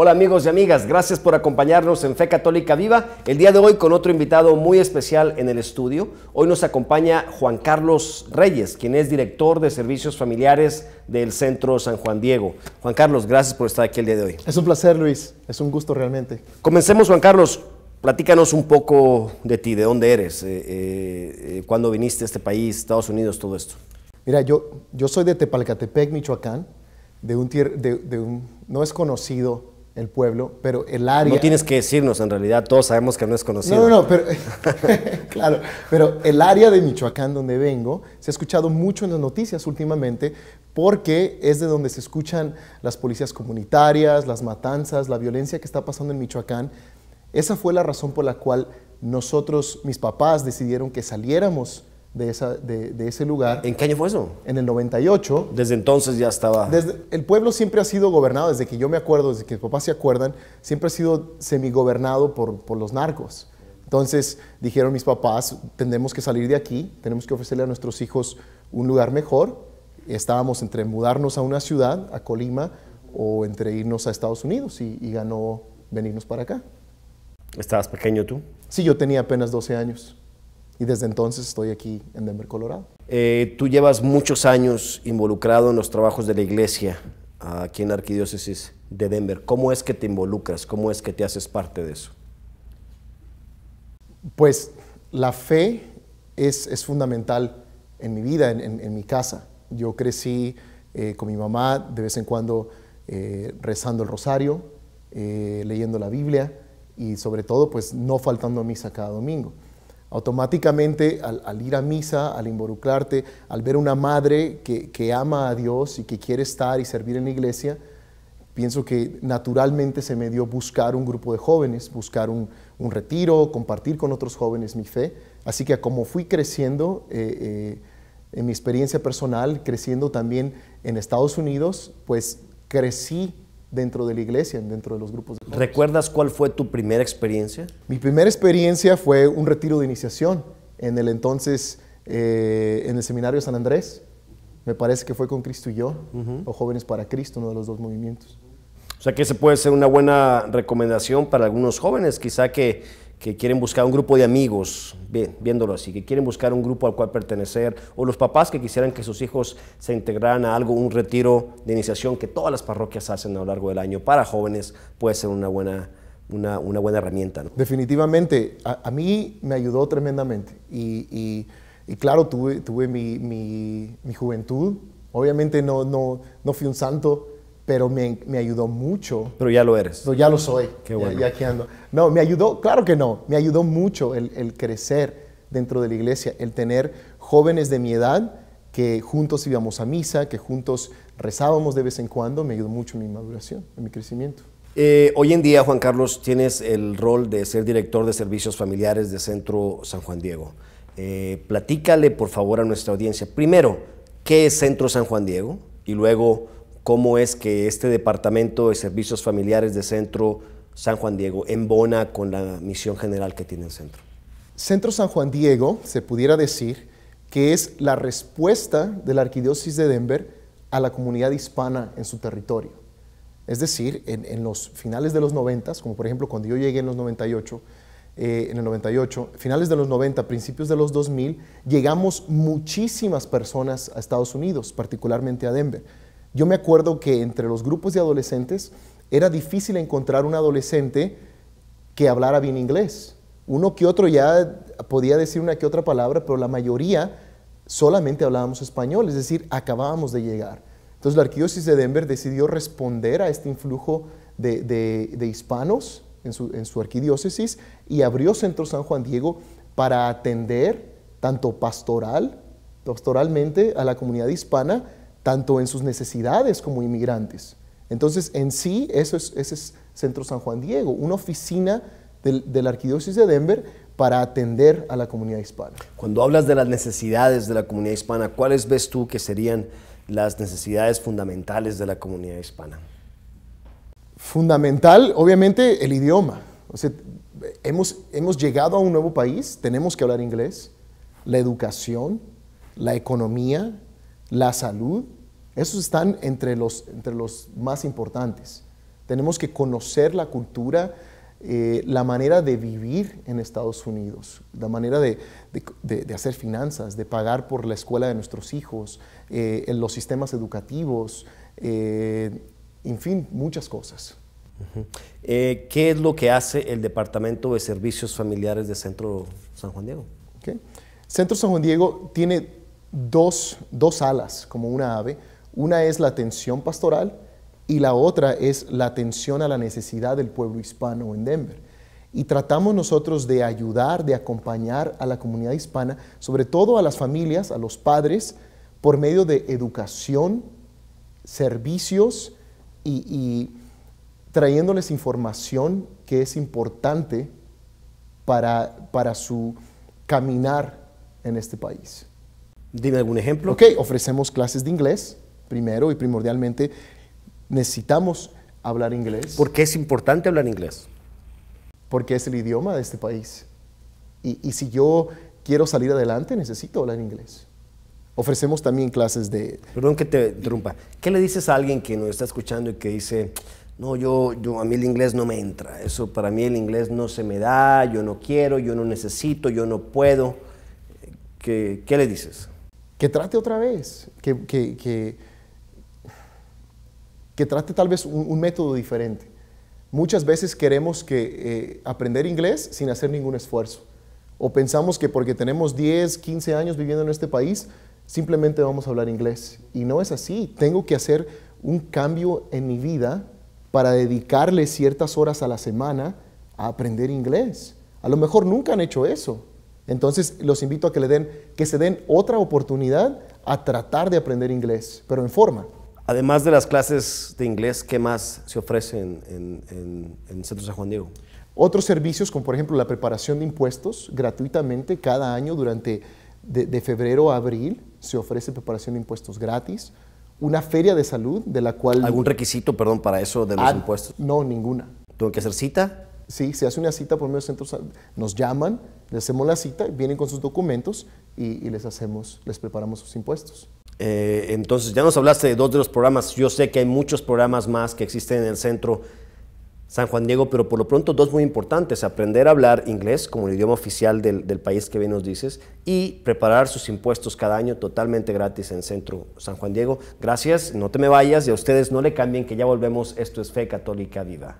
Hola amigos y amigas, gracias por acompañarnos en Fe Católica Viva. El día de hoy con otro invitado muy especial en el estudio. Hoy nos acompaña Juan Carlos Reyes, quien es director de servicios familiares del Centro San Juan Diego. Juan Carlos, gracias por estar aquí el día de hoy. Es un placer Luis, es un gusto realmente. Comencemos Juan Carlos, platícanos un poco de ti, de dónde eres, eh, eh, eh, cuándo viniste a este país, Estados Unidos, todo esto. Mira, yo, yo soy de Tepalcatepec, Michoacán, de un, de un no es conocido el pueblo, pero el área... No tienes que decirnos, en realidad todos sabemos que no es conocido. No, no, pero, claro, pero el área de Michoacán donde vengo se ha escuchado mucho en las noticias últimamente porque es de donde se escuchan las policías comunitarias, las matanzas, la violencia que está pasando en Michoacán. Esa fue la razón por la cual nosotros, mis papás, decidieron que saliéramos de, esa, de, ese lugar. ¿En qué año fue eso? En el 98. Desde entonces ya estaba. Desde, el pueblo siempre ha sido gobernado, desde que yo me acuerdo, desde que mis papás se acuerdan, siempre ha sido semigobernado por, por los narcos. Entonces dijeron mis papás, tenemos que salir de aquí, tenemos que ofrecerle a nuestros hijos un lugar mejor. Estábamos entre mudarnos a una ciudad, a Colima, o entre irnos a Estados Unidos y, y ganó venirnos para acá. ¿Estabas pequeño tú? Sí, yo tenía apenas 12 años. Y desde entonces estoy aquí en Denver, Colorado. Eh, tú llevas muchos años involucrado en los trabajos de la iglesia aquí en la Arquidiócesis de Denver. ¿Cómo es que te involucras? ¿Cómo es que te haces parte de eso? Pues la fe es, fundamental en mi vida, en, mi casa. Yo crecí eh, con mi mamá de vez en cuando eh, rezando el rosario, leyendo la Biblia y sobre todo pues no faltando a misa cada domingo. Automáticamente al, ir a misa, al involucrarte, al ver una madre que, ama a Dios y que quiere estar y servir en la iglesia, pienso que naturalmente se me dio buscar un grupo de jóvenes, buscar un, retiro, compartir con otros jóvenes mi fe. Así que como fui creciendo eh, eh, en mi experiencia personal, creciendo también en Estados Unidos, pues crecí dentro de la iglesia, dentro de los grupos. ¿Recuerdas cuál fue tu primera experiencia? Mi primera experiencia fue un retiro de iniciación en el entonces, eh, en el seminario San Andrés. Me parece que fue con Cristo y yo, o Jóvenes para Cristo, uno de los dos movimientos. O sea que ese puede ser una buena recomendación para algunos jóvenes, quizá que que quieren buscar un grupo de amigos, viéndolo así, que quieren buscar un grupo al cual pertenecer, o los papás que quisieran que sus hijos se integraran a algo, un retiro de iniciación que todas las parroquias hacen a lo largo del año para jóvenes, puede ser una buena, una, buena herramienta. Definitivamente, a, mí me ayudó tremendamente y, claro, tuve, tuve mi, juventud, obviamente no, no, no fui un santo, pero me, ayudó mucho. Pero ya lo eres. ya lo soy. Qué bueno. Ya, ando. No, me ayudó, claro que no, me ayudó mucho el, crecer dentro de la iglesia, el tener jóvenes de mi edad que juntos íbamos a misa, que juntos rezábamos de vez en cuando, me ayudó mucho en mi maduración, en mi crecimiento. Eh, hoy en día, Juan Carlos, tienes el rol de ser director de servicios familiares de Centro San Juan Diego. Eh, platícale, por favor, a nuestra audiencia, primero, ¿qué es Centro San Juan Diego? Y luego, cómo es que este Departamento de Servicios Familiares de Centro San Juan Diego embona con la misión general que tiene el centro. Centro San Juan Diego, se pudiera decir, que es la respuesta de la Arquidiócesis de Denver a la comunidad hispana en su territorio. Es decir, en, los finales de los 90, como por ejemplo cuando yo llegué en los 98, eh, en el 98, finales de los 90, principios de los 2000, llegamos muchísimas personas a Estados Unidos, particularmente a Denver yo me acuerdo que entre los grupos de adolescentes era difícil encontrar un adolescente que hablara bien inglés. Uno que otro ya podía decir una que otra palabra, pero la mayoría solamente hablábamos español, es decir, acabábamos de llegar. Entonces la arquidiócesis de Denver decidió responder a este influjo de, hispanos en su, arquidiócesis y abrió Centro San Juan Diego para atender tanto pastoral, pastoralmente a la comunidad hispana, tanto en sus necesidades como inmigrantes. Entonces, en sí, eso es, ese es Centro San Juan Diego, una oficina de, la Arquidiócesis de Denver para atender a la comunidad hispana. Cuando hablas de las necesidades de la comunidad hispana, ¿cuáles ves tú que serían las necesidades fundamentales de la comunidad hispana? Fundamental, obviamente, el idioma. hemos llegado a un nuevo país, tenemos que hablar inglés, la educación, la economía, la salud, esos están entre los, más importantes. Tenemos que conocer la cultura, eh, la manera de vivir en Estados Unidos, la manera de, hacer finanzas, de pagar por la escuela de nuestros hijos, eh, en los sistemas educativos, eh, en fin, muchas cosas. ¿Qué es lo que hace el Departamento de Servicios Familiares de Centro San Juan Diego? Centro San Juan Diego tiene dos, dos alas, como una ave. Una es la atención pastoral y la otra es la atención a la necesidad del pueblo hispano en Denver. Y tratamos nosotros de ayudar, de acompañar a la comunidad hispana, sobre todo a las familias, a los padres, por medio de educación, servicios y, trayéndoles información que es importante para, para su caminar en este país. Dime algún ejemplo. Ok, ofrecemos clases de inglés, primero y primordialmente necesitamos hablar inglés. ¿Por qué es importante hablar inglés? Porque es el idioma de este país. Y, si yo quiero salir adelante, necesito hablar inglés. Ofrecemos también clases de... Perdón que te interrumpa. ¿Qué le dices a alguien que nos está escuchando y que dice, no, yo, yo, a mí el inglés no me entra, eso para mí el inglés no se me da, yo no quiero, yo no necesito, yo no puedo? ¿Qué, le dices? Que trate otra vez, que, que que trate tal vez un, método diferente. Muchas veces queremos que eh, aprender inglés sin hacer ningún esfuerzo. O pensamos que porque tenemos 10, 15 años viviendo en este país, simplemente vamos a hablar inglés. Y no es así. Tengo que hacer un cambio en mi vida para dedicarle ciertas horas a la semana a aprender inglés. A lo mejor nunca han hecho eso. Entonces los invito a que den que se den otra oportunidad a tratar de aprender inglés, pero en forma. Además de las clases de inglés, ¿qué más se ofrece en, el Centro San Juan Diego? Otros servicios, como por ejemplo la preparación de impuestos gratuitamente cada año durante de, febrero a abril, se ofrece preparación de impuestos gratis. Una feria de salud de la cual... ¿Algún requisito, perdón, para eso de los ah, impuestos? No, ninguna. ¿Tengo que hacer cita? Sí, se hace una cita por medio de centros, nos llaman, les hacemos la cita, vienen con sus documentos y, y les hacemos, les preparamos sus impuestos. Eh, entonces, ya nos hablaste de dos de los programas. Yo sé que hay muchos programas más que existen en el centro San Juan Diego, pero por lo pronto dos muy importantes, aprender a hablar inglés como el idioma oficial del, país que bien nos dices y preparar sus impuestos cada año totalmente gratis en Centro San Juan Diego. Gracias, no te me vayas y a ustedes no le cambien que ya volvemos, esto es Fe Católica Viva.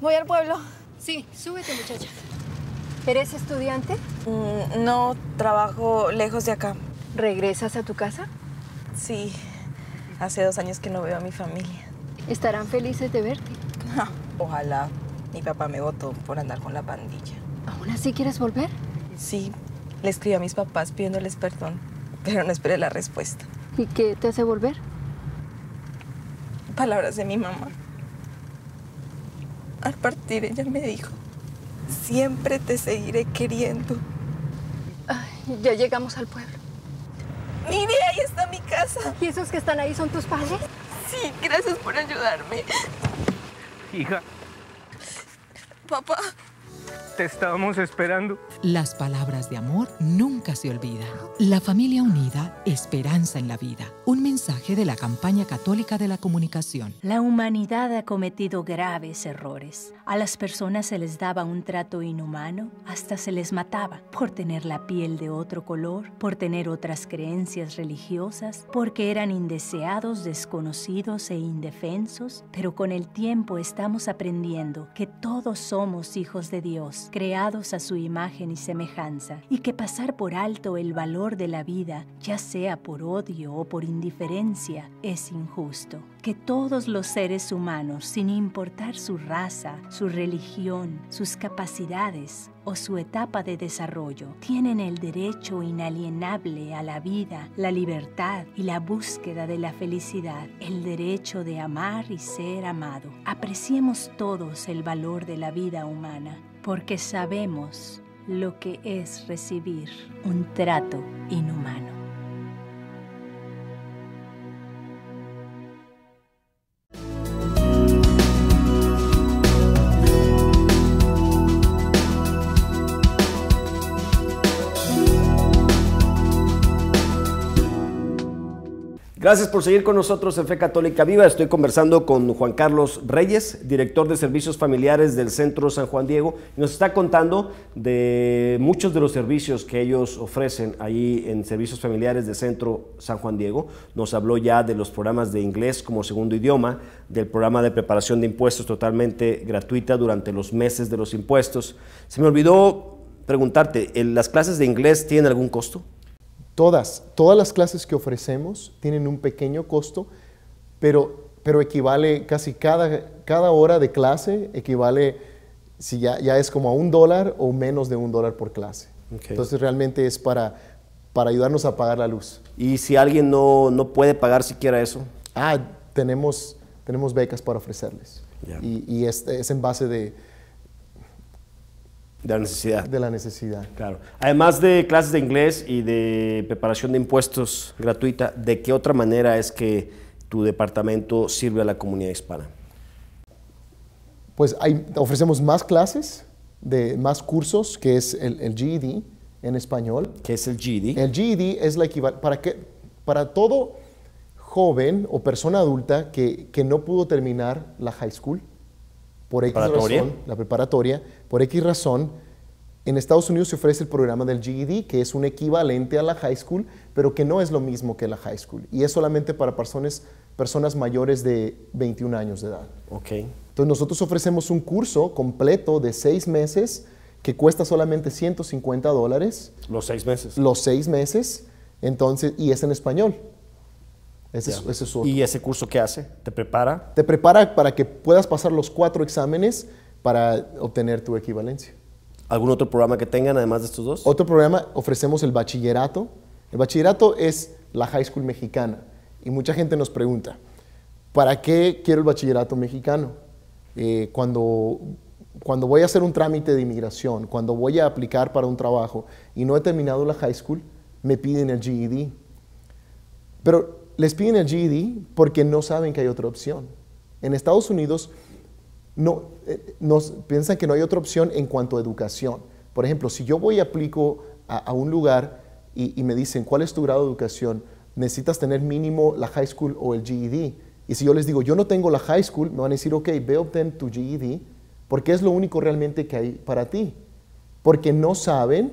Voy al pueblo. Sí, súbete, muchacha. ¿Eres estudiante? Mm, no, trabajo lejos de acá. ¿Regresas a tu casa? Sí. Hace dos años que no veo a mi familia. ¿Estarán felices de verte? Ojalá. Mi papá me votó por andar con la pandilla. ¿Aún así quieres volver? Sí. Le escribí a mis papás pidiéndoles perdón, pero no esperé la respuesta. ¿Y qué te hace volver? Palabras de mi mamá. Al partir ella me dijo, siempre te seguiré queriendo. Ay, ya llegamos al pueblo. Mire, ahí está mi casa. ¿Y esos que están ahí son tus padres? Sí, gracias por ayudarme. Hija. Papá, estábamos esperando. Las palabras de amor nunca se olvidan. La familia unida, esperanza en la vida. Un mensaje de la campaña católica de la comunicación. La humanidad ha cometido graves errores. A las personas se les daba un trato inhumano, hasta se les mataba por tener la piel de otro color, por tener otras creencias religiosas, porque eran indeseados, desconocidos e indefensos, pero con el tiempo estamos aprendiendo que todos somos hijos de Dios creados a su imagen y semejanza, y que pasar por alto el valor de la vida, ya sea por odio o por indiferencia, es injusto. Que todos los seres humanos, sin importar su raza, su religión, sus capacidades, o su etapa de desarrollo tienen el derecho inalienable a la vida, la libertad y la búsqueda de la felicidad, el derecho de amar y ser amado. Apreciemos todos el valor de la vida humana porque sabemos lo que es recibir un trato inhumano. Gracias por seguir con nosotros en Fe Católica Viva. Estoy conversando con Juan Carlos Reyes, director de servicios familiares del Centro San Juan Diego, nos está contando de muchos de los servicios que ellos ofrecen ahí en servicios familiares del Centro San Juan Diego. Nos habló ya de los programas de inglés como segundo idioma, del programa de preparación de impuestos totalmente gratuita durante los meses de los impuestos. Se me olvidó preguntarte, ¿las clases de inglés tienen algún costo? Todas, todas las clases que ofrecemos tienen un pequeño costo, pero, pero equivale casi cada, cada hora de clase, equivale, si ya, ya es como a un dólar o menos de un dólar por clase. Entonces realmente es para, para ayudarnos a pagar la luz. ¿Y si alguien no, no puede pagar siquiera eso? Ah, tenemos, tenemos becas para ofrecerles. Y, y es en base de, de la necesidad. De la necesidad. Claro. Además de clases de inglés y de preparación de impuestos gratuita, ¿de qué otra manera es que tu departamento sirve a la comunidad hispana? Pues ofrecemos más clases, de más cursos, que es el, GED en español. ¿Qué es el GED? El GED es la equivalente, para, que, para todo joven o persona adulta que, que no pudo terminar la high school, por X razón, la preparatoria, por X razón, en Estados Unidos se ofrece el programa del GED, que es un equivalente a la high school, pero que no es lo mismo que la high school. Y es solamente para personas, personas mayores de 21 años de edad. Ok. Entonces nosotros ofrecemos un curso completo de seis meses que cuesta solamente 150 dólares. Los seis meses. Los seis meses. Entonces, y es en español. Ese, es, ¿Y ese curso qué hace? ¿Te prepara? Te prepara para que puedas pasar los cuatro exámenes para obtener tu equivalencia. ¿Algún otro programa que tengan además de estos dos? Otro programa, ofrecemos el bachillerato. El bachillerato es la high school mexicana. Y mucha gente nos pregunta, ¿para qué quiero el bachillerato mexicano? Eh, cuando, cuando voy a hacer un trámite de inmigración, cuando voy a aplicar para un trabajo y no he terminado la high school, me piden el GED. Pero les piden el GED porque no saben que hay otra opción. En Estados Unidos no, eh, piensan que no hay otra opción en cuanto a educación. Por ejemplo, si yo voy y aplico a, un lugar y, me dicen, ¿cuál es tu grado de educación? Necesitas tener mínimo la high school o el GED. Y si yo les digo, yo no tengo la high school, me van a decir, ok, ve obtener tu GED, porque es lo único realmente que hay para ti. Porque no saben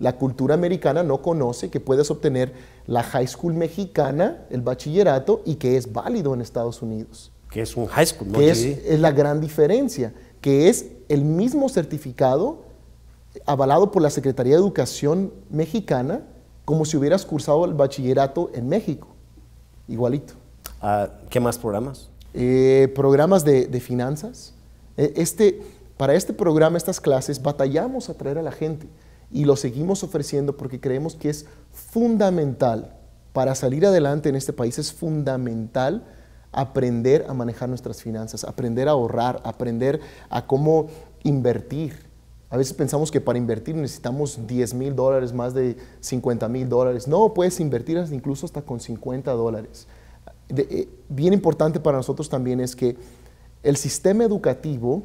la cultura americana no conoce que puedes obtener la high school mexicana, el bachillerato, y que es válido en Estados Unidos. Que es un high school, ¿no? Que es, la gran diferencia, que es el mismo certificado avalado por la Secretaría de Educación mexicana como si hubieras cursado el bachillerato en México, igualito. Ah, ¿Qué más programas? Eh, programas de, finanzas. E, este, para este programa, estas clases, batallamos a traer a la gente y lo seguimos ofreciendo porque creemos que es fundamental para salir adelante en este país, es fundamental aprender a manejar nuestras finanzas, aprender a ahorrar, aprender a cómo invertir. A veces pensamos que para invertir necesitamos 10 mil dólares, más de 50 mil dólares. No, puedes invertir incluso hasta con 50 dólares. Eh, bien importante para nosotros también es que el sistema educativo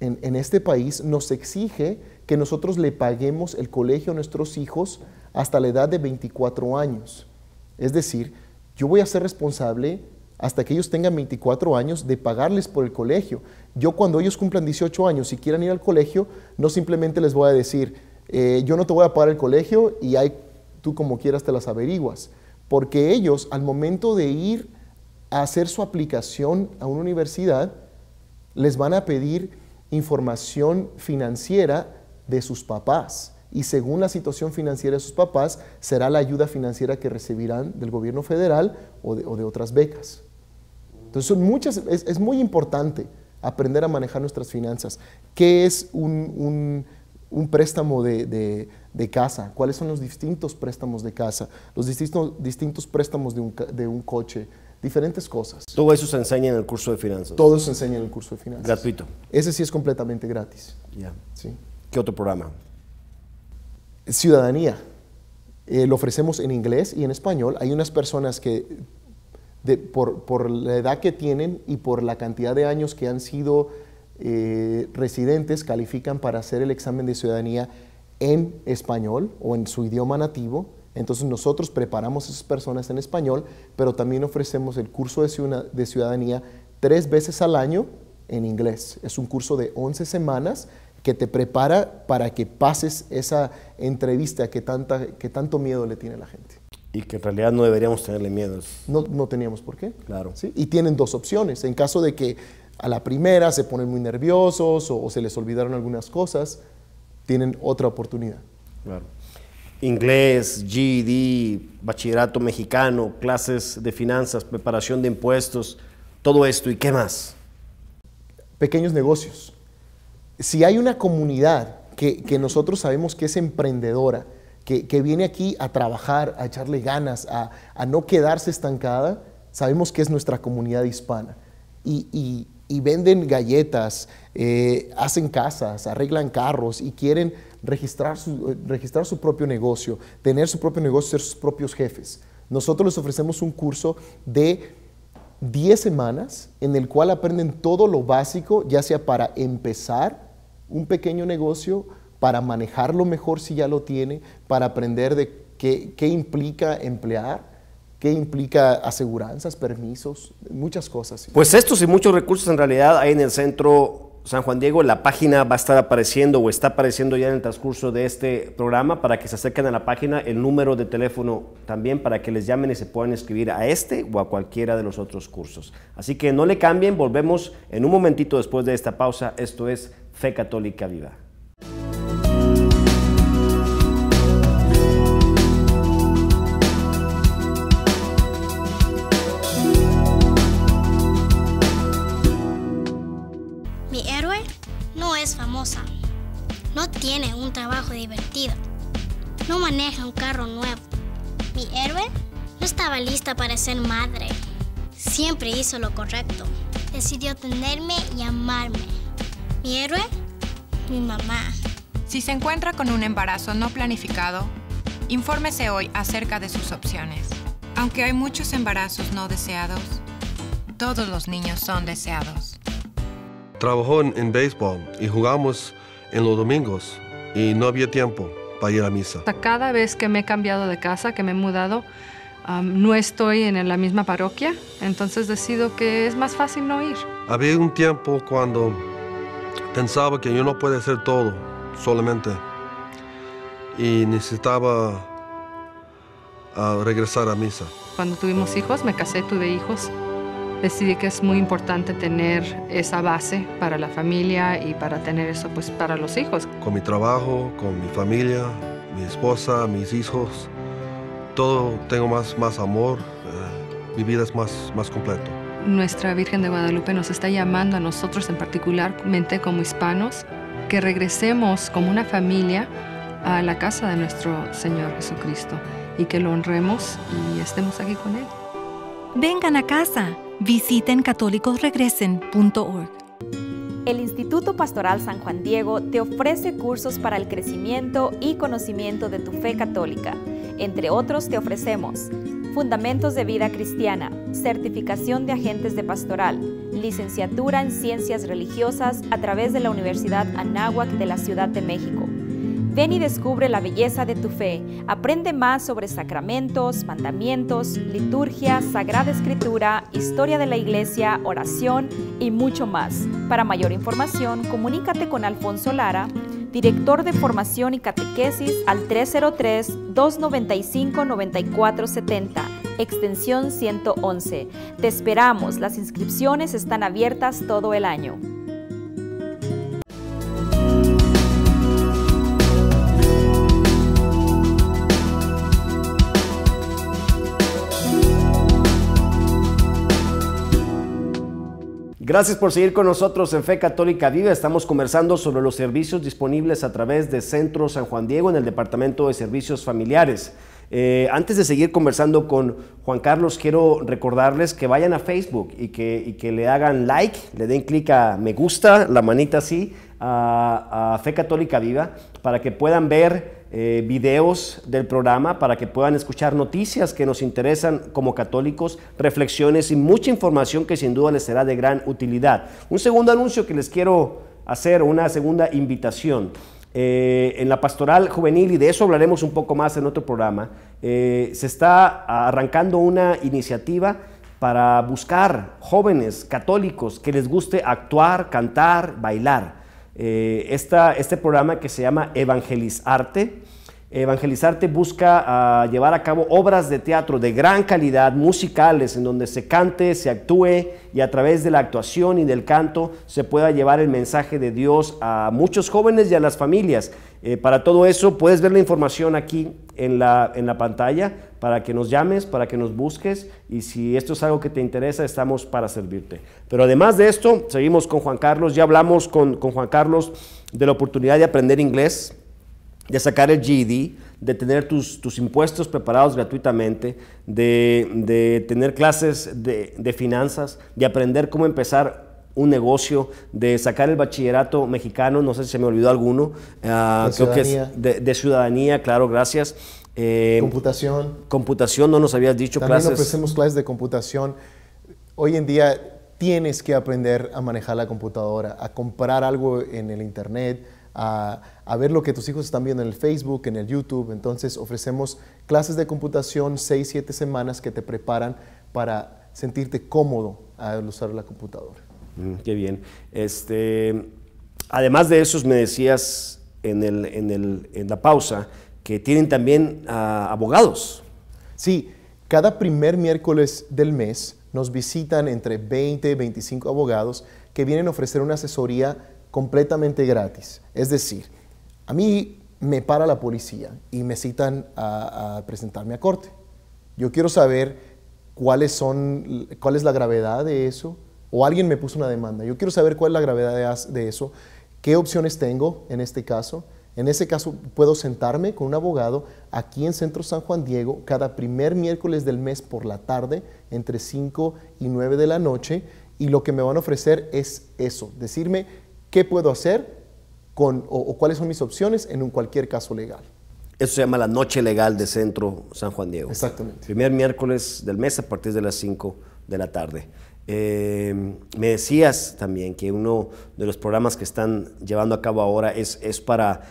en, este país nos exige que nosotros le paguemos el colegio a nuestros hijos hasta la edad de 24 años. Es decir, yo voy a ser responsable hasta que ellos tengan 24 años de pagarles por el colegio. Yo cuando ellos cumplan 18 años y quieran ir al colegio, no simplemente les voy a decir, eh, yo no te voy a pagar el colegio y tú como quieras te las averiguas. Porque ellos al momento de ir a hacer su aplicación a una universidad, les van a pedir información financiera de sus papás y según la situación financiera de sus papás será la ayuda financiera que recibirán del gobierno federal o de, otras becas. Entonces son muchas, es, muy importante aprender a manejar nuestras finanzas. ¿Qué es un, préstamo de, casa? ¿Cuáles son los distintos préstamos de casa? Los distintos, distintos préstamos de un coche, diferentes cosas. Todo eso se enseña en el curso de finanzas. Todo se enseña en el curso de finanzas. Gratuito. Ese sí es completamente gratis. Ya. Sí. ¿Qué otro programa? Ciudadanía. Eh, lo ofrecemos en inglés y en español. Hay unas personas que, por, la edad que tienen y por la cantidad de años que han sido eh, residentes, califican para hacer el examen de ciudadanía en español o en su idioma nativo entonces nosotros preparamos a esas personas en español, pero también ofrecemos el curso de ciudadanía tres veces al año en inglés. Es un curso de 11 semanas que te prepara para que pases esa entrevista que, tanto miedo le tiene a la gente. Y que en realidad no deberíamos tenerle miedo. No, teníamos por qué. Claro. ¿sí? Y tienen dos opciones. En caso de que a la primera se ponen muy nerviosos o, o se les olvidaron algunas cosas, tienen otra oportunidad. Claro inglés, GED, bachillerato mexicano, clases de finanzas, preparación de impuestos, todo esto y qué más. Pequeños negocios. Si hay una comunidad que, nosotros sabemos que es emprendedora, que, viene aquí a trabajar, a echarle ganas, a, no quedarse estancada, sabemos que es nuestra comunidad hispana. Y, venden galletas, eh, hacen casas, arreglan carros y quieren registrar su, eh, registrar su propio negocio, tener su propio negocio, ser sus propios jefes. Nosotros les ofrecemos un curso de 10 semanas en el cual aprenden todo lo básico, ya sea para empezar un pequeño negocio, para manejarlo mejor si ya lo tiene, para aprender de qué, qué implica emplear, qué implica aseguranzas, permisos, muchas cosas. Pues estos y muchos recursos en realidad hay en el centro San Juan Diego, la página va a estar apareciendo o está apareciendo ya en el transcurso de este programa para que se acerquen a la página, el número de teléfono también para que les llamen y se puedan escribir a este o a cualquiera de los otros cursos. Así que no le cambien, volvemos en un momentito después de esta pausa. Esto es Fe Católica Viva. no tiene un trabajo divertido. No maneja un carro nuevo. Mi héroe no estaba lista para ser madre. Siempre hizo lo correcto. Decidió tenerme y amarme. Mi héroe, mi mamá. Si se encuentra con un embarazo no planificado, infórmese hoy acerca de sus opciones. Aunque hay muchos embarazos no deseados, todos los niños son deseados. Trabajó en, en béisbol y jugamos en los domingos y no había tiempo para ir a misa. Cada vez que me he cambiado de casa, que me he mudado, no estoy en la misma parroquia, entonces decido que es más fácil no ir. Había un tiempo cuando pensaba que yo no podía hacer todo solamente y necesitaba ah, regresar a misa. Cuando tuvimos hijos, me casé, tuve hijos decidí que es muy importante tener esa base para la familia y para tener eso pues para los hijos. Con mi trabajo, con mi familia, mi esposa, mis hijos, todo tengo más, más amor, eh, mi vida es más, más completo. Nuestra Virgen de Guadalupe nos está llamando a nosotros en particularmente como hispanos que regresemos como una familia a la casa de nuestro Señor Jesucristo y que lo honremos y estemos aquí con Él. Vengan a casa. Visiten católicosregresen.org. El Instituto Pastoral San Juan Diego te ofrece cursos para el crecimiento y conocimiento de tu fe católica. Entre otros te ofrecemos Fundamentos de Vida Cristiana, Certificación de Agentes de Pastoral, Licenciatura en Ciencias Religiosas a través de la Universidad Anáhuac de la Ciudad de México Ven y descubre la belleza de tu fe. Aprende más sobre sacramentos, mandamientos, liturgia, sagrada escritura, historia de la iglesia, oración y mucho más. Para mayor información, comunícate con Alfonso Lara, director de formación y catequesis al 303-295-9470, extensión 111. Te esperamos, las inscripciones están abiertas todo el año. Gracias por seguir con nosotros en Fe Católica Viva. Estamos conversando sobre los servicios disponibles a través de Centro San Juan Diego en el Departamento de Servicios Familiares. Eh, antes de seguir conversando con Juan Carlos, quiero recordarles que vayan a Facebook y que, le hagan like, le den clic a me gusta, la manita así, a Fe Católica Viva, para que puedan ver eh, videos del programa para que puedan escuchar noticias que nos interesan como católicos, reflexiones y mucha información que sin duda les será de gran utilidad. Un segundo anuncio que les quiero hacer, una segunda invitación. Eh, en la pastoral juvenil, y de eso hablaremos un poco más en otro programa, eh, se está arrancando una iniciativa para buscar jóvenes católicos que les guste actuar, cantar, bailar. Eh, este programa que se llama Evangelizarte. Evangelizarte busca ah, llevar a cabo obras de teatro de gran calidad, musicales, en donde se cante, se actúe y a través de la actuación y del canto se pueda llevar el mensaje de Dios a muchos jóvenes y a las familias. Eh, para todo eso puedes ver la información aquí en la, en la pantalla para que nos llames, para que nos busques y si esto es algo que te interesa, estamos para servirte. Pero además de esto, seguimos con Juan Carlos, ya hablamos con, Juan Carlos de la oportunidad de aprender inglés, de sacar el GED, de tener tus, impuestos preparados gratuitamente, de, tener clases de, de finanzas, de aprender cómo empezar un negocio, de sacar el bachillerato mexicano, no sé si se me olvidó alguno, ah, de, ciudadanía, claro, gracias. Eh, computación. Computación, no nos habías dicho También ofrecemos clases de computación. Hoy en día tienes que aprender a manejar la computadora, a comprar algo en el Internet, a, ver lo que tus hijos están viendo en el Facebook, en el YouTube. Entonces ofrecemos clases de computación seis, siete semanas que te preparan para sentirte cómodo al usar la computadora. Mm, qué bien. Este, además de eso, me decías en, el, en, el, en la pausa que tienen también ah, abogados. Sí, cada primer miércoles del mes nos visitan entre 20 y 25 abogados que vienen a ofrecer una asesoría completamente gratis. Es decir, a mí me para la policía y me citan a, a presentarme a corte. Yo quiero saber cuáles son, cuál es la gravedad de eso, o alguien me puso una demanda. Yo quiero saber cuál es la gravedad de, eso, qué opciones tengo en este caso. En ese caso, puedo sentarme con un abogado aquí en Centro San Juan Diego cada primer miércoles del mes por la tarde, entre 5 y 9 de la noche, y lo que me van a ofrecer es eso, decirme qué puedo hacer con, o, o cuáles son mis opciones en un cualquier caso legal. Eso se llama la noche legal de Centro San Juan Diego. Exactamente. Primer miércoles del mes a partir de las 5 de la tarde. Eh, me decías también que uno de los programas que están llevando a cabo ahora es, para,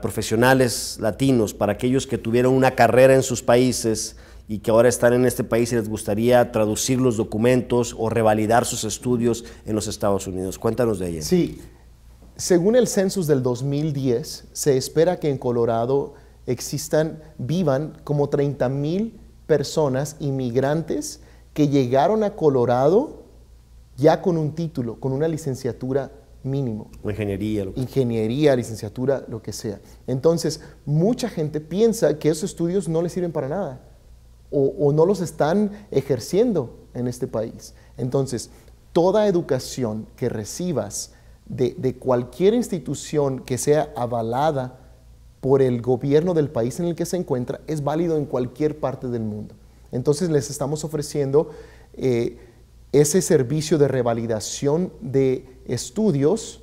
profesionales latinos, para aquellos que tuvieron una carrera en sus países y que ahora están en este país y les gustaría traducir los documentos o revalidar sus estudios en los Estados Unidos. Cuéntanos de ello. Sí, según el census del 2010, se espera que en Colorado existan, vivan como 30 mil personas inmigrantes que llegaron a Colorado ya con un título, con una licenciatura mínimo. ingeniería. Ingeniería, licenciatura, lo que sea. Entonces, mucha gente piensa que esos estudios no les sirven para nada o, no los están ejerciendo en este país. Entonces, toda educación que recibas de, de, cualquier institución que sea avalada por el gobierno del país en el que se encuentra es válido en cualquier parte del mundo. Entonces les estamos ofreciendo eh, ese servicio de revalidación de estudios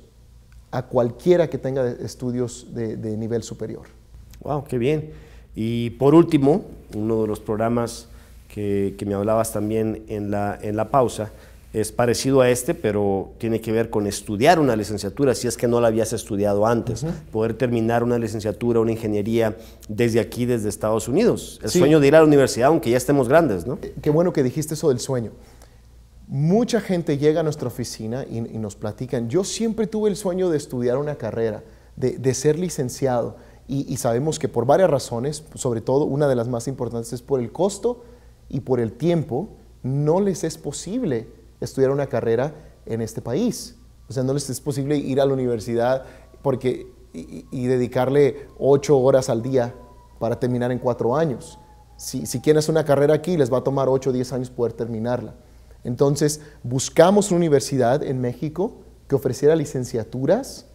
a cualquiera que tenga estudios de, nivel superior. ¡Wow! ¡Qué bien! Y por último, uno de los programas que, me hablabas también en la pausa es parecido a este, pero tiene que ver con estudiar una licenciatura, si es que no la habías estudiado antes, poder terminar una licenciatura, una ingeniería desde aquí, desde Estados Unidos. El sueño de ir a la universidad, aunque ya estemos grandes, ¿no? Eh, qué bueno que dijiste eso del sueño. Mucha gente llega a nuestra oficina y, nos platican, yo siempre tuve el sueño de estudiar una carrera, de, ser licenciado, y, y sabemos que por varias razones, sobre todo una de las más importantes es por el costo y por el tiempo, no les es posible estudiar una carrera en este país. O sea, no les es posible ir a la universidad y, dedicarle ocho horas al día para terminar en cuatro años. Si, si quieren hacer una carrera aquí, les va a tomar ocho o diez años poder terminarla. Entonces, buscamos una universidad en México que ofreciera licenciaturas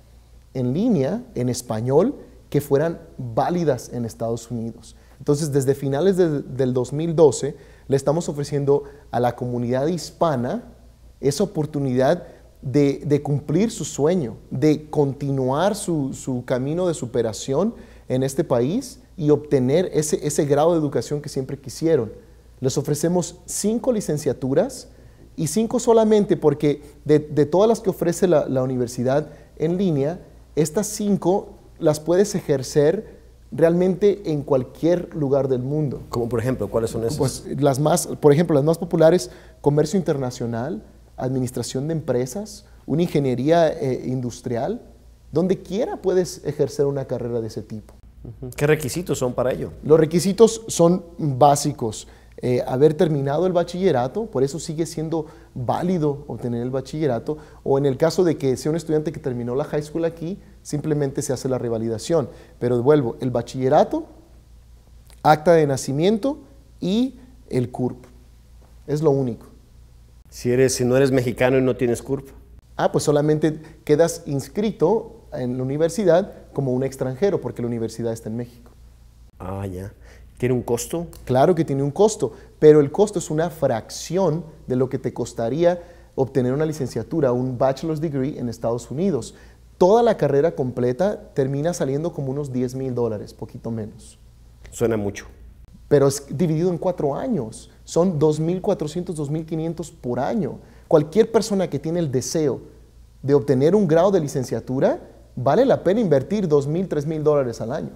en línea, en español, que fueran válidas en Estados Unidos. Entonces, desde finales del 2012, le estamos ofreciendo a la comunidad hispana esa oportunidad de, cumplir su sueño, de continuar su, camino de superación en este país y obtener ese, grado de educación que siempre quisieron. Les ofrecemos cinco licenciaturas y cinco solamente porque de, todas las que ofrece la, la universidad en línea, estas cinco las puedes ejercer realmente en cualquier lugar del mundo. Como por ejemplo, ¿cuáles son esas? Pues las más, por ejemplo, las más populares, comercio internacional, administración de empresas, una ingeniería eh, industrial. Donde quiera puedes ejercer una carrera de ese tipo. ¿Qué requisitos son para ello? Los requisitos son básicos. Eh, haber terminado el bachillerato, por eso sigue siendo válido obtener el bachillerato, o en el caso de que sea un estudiante que terminó la high school aquí, simplemente se hace la revalidación. Pero vuelvo, el bachillerato, acta de nacimiento y el CURP. Es lo único. Si, eres, si no eres mexicano y no tienes culpa. Ah, pues solamente quedas inscrito en la universidad como un extranjero, porque la universidad está en México. Ah, ya. ¿Tiene un costo? Claro que tiene un costo, pero el costo es una fracción de lo que te costaría obtener una licenciatura, un bachelor's degree en Estados Unidos. Toda la carrera completa termina saliendo como unos 10 mil dólares, poquito menos. Suena mucho. Pero es dividido en cuatro años. Son 2.400, 2.500 por año. Cualquier persona que tiene el deseo de obtener un grado de licenciatura, vale la pena invertir 2.000, 3.000 dólares al año.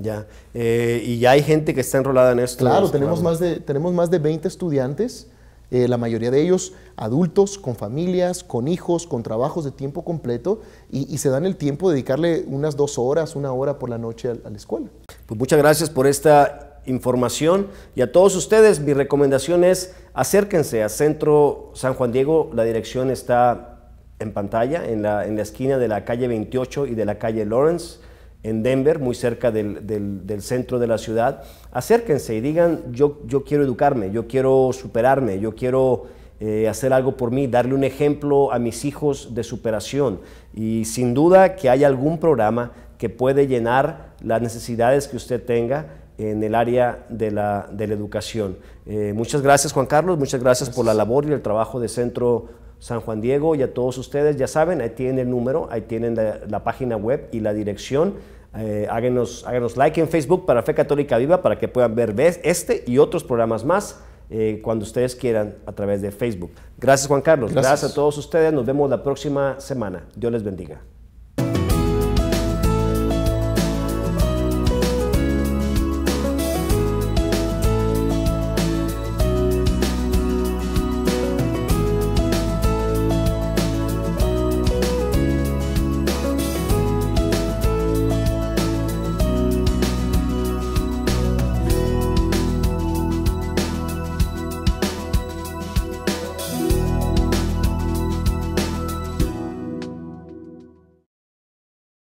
Ya, eh, y ya hay gente que está enrolada en esto. Claro, tenemos, Más de, tenemos más de 20 estudiantes, eh, la mayoría de ellos adultos, con familias, con hijos, con trabajos de tiempo completo, y, se dan el tiempo de dedicarle unas dos horas, una hora por la noche a, a la escuela. Pues muchas gracias por esta información. Y a todos ustedes, mi recomendación es acérquense a Centro San Juan Diego. La dirección está en pantalla, en la, esquina de la calle 28 y de la calle Lawrence, en Denver, muy cerca del, centro de la ciudad. Acérquense y digan, yo, yo quiero educarme, yo quiero superarme, yo quiero eh, hacer algo por mí, darle un ejemplo a mis hijos de superación. Y sin duda que hay algún programa que puede llenar las necesidades que usted tenga en el área de la, educación. Eh, muchas gracias Juan Carlos, muchas gracias, por la labor y el trabajo de Centro San Juan Diego y a todos ustedes, ya saben, ahí tienen el número, ahí tienen la, página web y la dirección. Eh, háganos, háganos, like en Facebook para Fe Católica Viva para que puedan ver este y otros programas más eh, cuando ustedes quieran a través de Facebook. Gracias Juan Carlos, gracias a todos ustedes, nos vemos la próxima semana. Dios les bendiga.